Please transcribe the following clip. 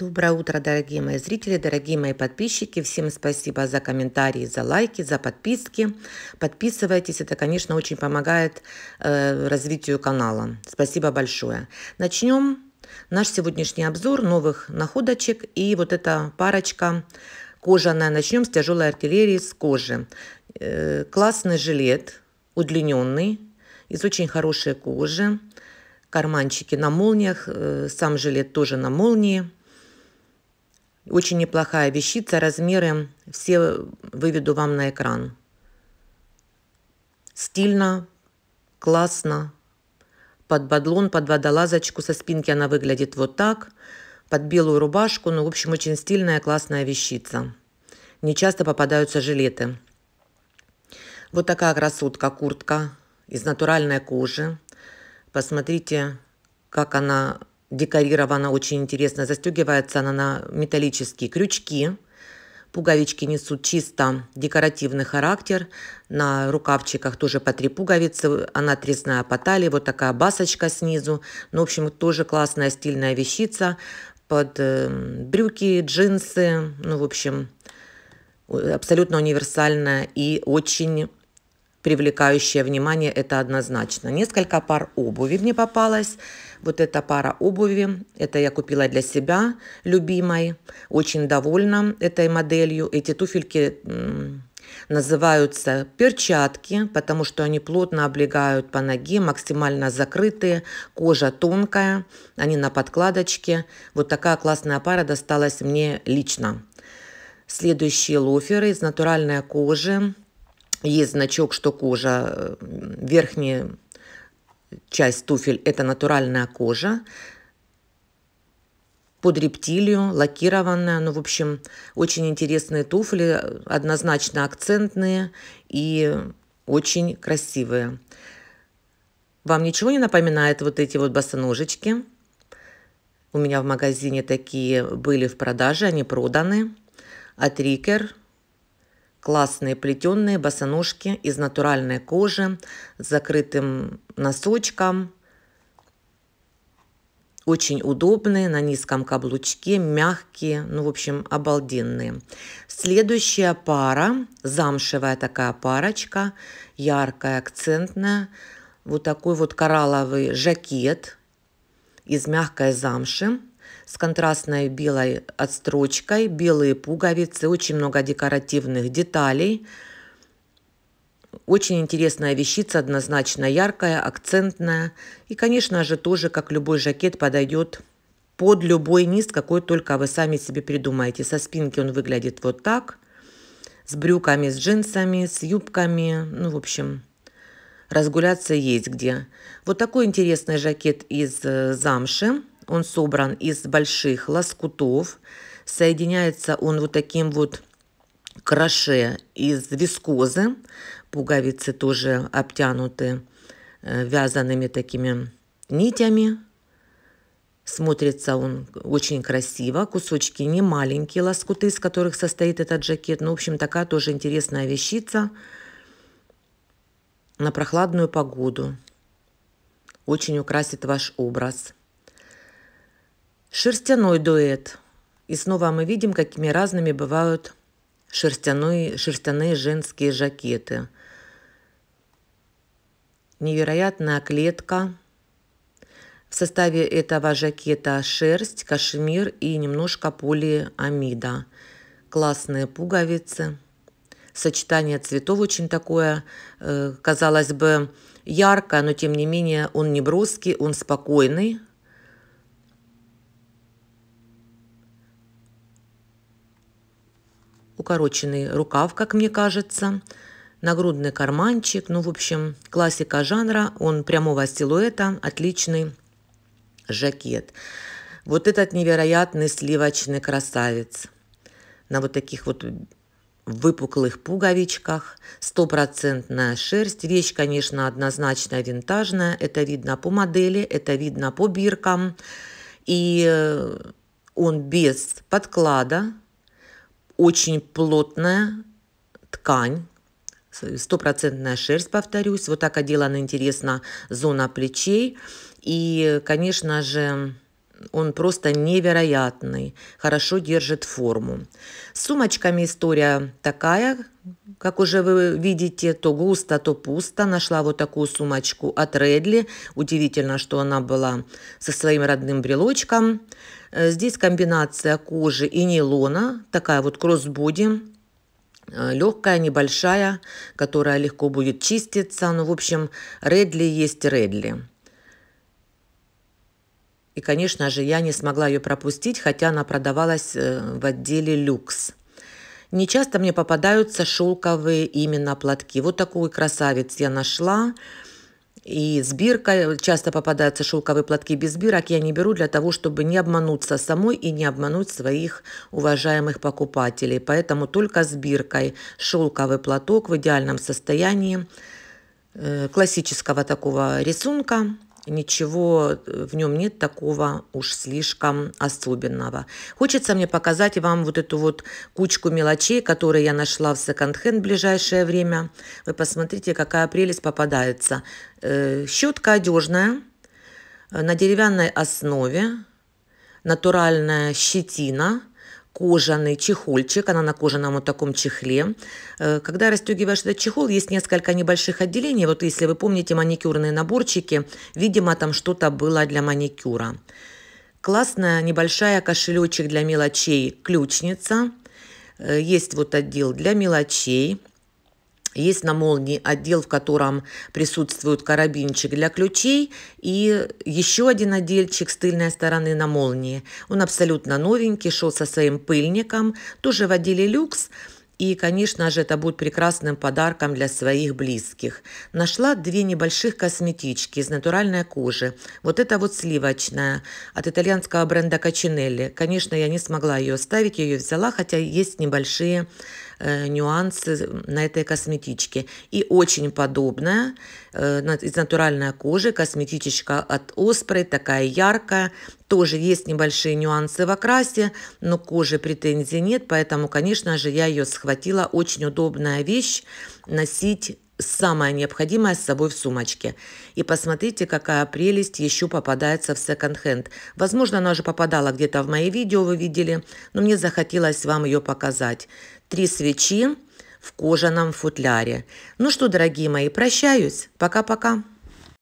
Доброе утро, дорогие мои зрители, дорогие мои подписчики. Всем спасибо за комментарии, за лайки, за подписки. Подписывайтесь, это, конечно, очень помогает э, развитию канала. Спасибо большое. Начнем наш сегодняшний обзор новых находочек и вот эта парочка кожаная. Начнем с тяжелой артиллерии с кожи. Э, классный жилет, удлиненный, из очень хорошей кожи. Карманчики на молниях, э, сам жилет тоже на молнии очень неплохая вещица, размеры все выведу вам на экран. Стильно, классно. Под бадлон, под водолазочку, со спинки она выглядит вот так. Под белую рубашку, ну, в общем, очень стильная, классная вещица. Не часто попадаются жилеты. Вот такая красотка, куртка из натуральной кожи. Посмотрите, как она декорирована очень интересно. Застегивается она на металлические крючки. Пуговички несут чисто декоративный характер. На рукавчиках тоже по три пуговицы. Она тресная по талии, вот такая басочка снизу. Ну, в общем, тоже классная стильная вещица. Под э, брюки, джинсы. Ну, в общем, абсолютно универсальная и очень привлекающая внимание, это однозначно. Несколько пар обуви мне попалось. Вот эта пара обуви, это я купила для себя, любимой. Очень довольна этой моделью. Эти туфельки называются перчатки, потому что они плотно облегают по ноге, максимально закрытые, кожа тонкая, они на подкладочке. Вот такая классная пара досталась мне лично. Следующие лоферы из натуральной кожи. Есть значок, что кожа э, верхняя часть туфель – это натуральная кожа, под рептилию, лакированная. Ну, в общем, очень интересные туфли, однозначно акцентные и очень красивые. Вам ничего не напоминает вот эти вот босоножечки? У меня в магазине такие были в продаже, они проданы. От Рикер – Классные плетеные босоножки из натуральной кожи с закрытым носочком. Очень удобные, на низком каблучке, мягкие, ну, в общем, обалденные. Следующая пара, замшевая такая парочка, яркая, акцентная. Вот такой вот коралловый жакет из мягкой замши с контрастной белой отстрочкой, белые пуговицы, очень много декоративных деталей. Очень интересная вещица, однозначно яркая, акцентная. И, конечно же, тоже, как любой жакет, подойдет под любой низ, какой только вы сами себе придумаете. Со спинки он выглядит вот так, с брюками, с джинсами, с юбками, ну, в общем, разгуляться есть где. Вот такой интересный жакет из э, замши. Он собран из больших лоскутов. Соединяется он вот таким вот кроше из вискозы. Пуговицы тоже обтянуты э, вязаными такими нитями. Смотрится он очень красиво. Кусочки не маленькие, лоскуты, из которых состоит этот жакет. Ну, в общем, такая тоже интересная вещица на прохладную погоду. Очень украсит ваш образ. Шерстяной дуэт. И снова мы видим, какими разными бывают шерстяные, шерстяные женские жакеты. Невероятная клетка. В составе этого жакета шерсть, кашемир и немножко полиамида. Классные пуговицы. Сочетание цветов очень такое, э, казалось бы, яркое, но тем не менее он не броский, он спокойный, укороченный рукав, как мне кажется, нагрудный карманчик. Ну, в общем, классика жанра, он прямого силуэта, отличный жакет. Вот этот невероятный сливочный красавец на вот таких вот выпуклых пуговичках, стопроцентная шерсть. Вещь, конечно, однозначно винтажная. Это видно по модели, это видно по биркам. И э, он без подклада, очень плотная ткань, стопроцентная шерсть, повторюсь. Вот так одела интересно зона плечей. И, конечно же, он просто невероятный, хорошо держит форму. С сумочками история такая, как уже вы видите, то густо, то пусто. Нашла вот такую сумочку от Редли. Удивительно, что она была со своим родным брелочком. Э, здесь комбинация кожи и нейлона, такая вот кроссбоди, э, легкая, небольшая, которая легко будет чиститься. Ну, в общем, Редли есть Редли. И, конечно же, я не смогла ее пропустить, хотя она продавалась э, в отделе «Люкс». Не часто мне попадаются шелковые именно платки. Вот такую красавец я нашла. И с биркой часто попадаются шелковые платки без бирок. Я не беру для того, чтобы не обмануться самой и не обмануть своих уважаемых покупателей. Поэтому только с биркой шелковый платок в идеальном состоянии э, классического такого рисунка ничего э, в нем нет такого уж слишком особенного. Хочется мне показать вам вот эту вот кучку мелочей, которые я нашла в секонд-хенд в ближайшее время. Вы посмотрите, какая прелесть попадается. Э, Щетка одежная э, на деревянной основе, натуральная щетина – кожаный чехольчик, она на кожаном вот таком чехле. Э, когда расстегиваешь этот чехол, есть несколько небольших отделений. Вот если вы помните маникюрные наборчики, видимо, там что-то было для маникюра. Классная небольшая кошелечек для мелочей, ключница. Э, есть вот отдел для мелочей. Есть на молнии отдел, в котором присутствует карабинчик для ключей и еще один отделчик с тыльной стороны на молнии. Он абсолютно новенький, шел со своим пыльником, тоже в отделе люкс. И, конечно же, это будет прекрасным подарком для своих близких. Нашла две небольших косметички из натуральной кожи. Вот это вот сливочная от итальянского бренда Качинелли. Конечно, я не смогла ее оставить, я ее взяла, хотя есть небольшие Э, нюансы на этой косметичке. И очень подобная, э, из натуральной кожи, косметичка от Оспрей, такая яркая. Тоже есть небольшие нюансы в окрасе, но кожи претензий нет, поэтому, конечно же, я ее схватила. Очень удобная вещь носить самое необходимое с собой в сумочке. И посмотрите, какая прелесть еще попадается в секонд-хенд. Возможно, она уже попадала где-то в мои видео, вы видели, но мне захотелось вам ее показать три свечи в кожаном футляре. Ну что, дорогие мои, прощаюсь. Пока-пока.